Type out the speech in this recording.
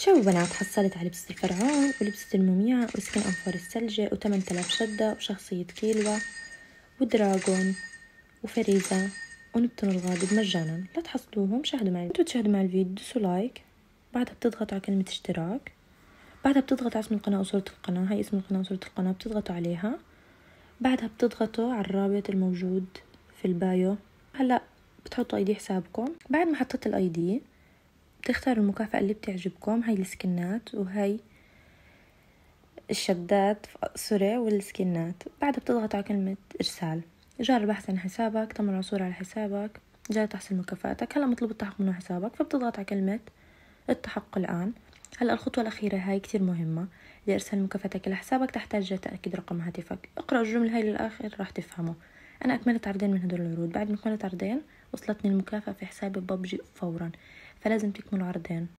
شو بنات حصلت على لبسة الفرعون ولبسة المومياء وسكن أنفار الثلجة وثمان تلاف شدة وشخصية كيلوا ودراغون وفريزة ونبتون الغاضب مجانا لا تحصلوهم شاهدوا معي انتوا تشاهدوا معي الفيديو دوسوا لايك بعدها بتضغطوا على كلمة اشتراك بعدها بتضغطوا على اسم القناة وصورة القناة هاي اسم القناة وصورة القناة بتضغطوا عليها بعدها بتضغطوا على الرابط الموجود في البايو هلا بتحطوا ايدي حسابكم بعد ما حطيت الايدي بتختاروا المكافأة اللي بتعجبكم هاي السكنات وهاي الشدات سوري والسكنات بعدها بتضغط على كلمة إرسال جار البحث عن حسابك تم العثور على حسابك جاي تحصل مكافأتك هلا مطلوب التحقق من حسابك فبتضغط على كلمة التحقق الآن هلا الخطوة الأخيرة هاي كتير مهمة لإرسال مكافأتك لحسابك تحتاج تأكيد رقم هاتفك اقرأ الجملة هاي للآخر راح تفهمه أنا أكملت عرضين من هدول العروض بعد ما أكملت عرضين وصلتني المكافأة في حسابي ببجي فورا فلازم تكملوا عرضين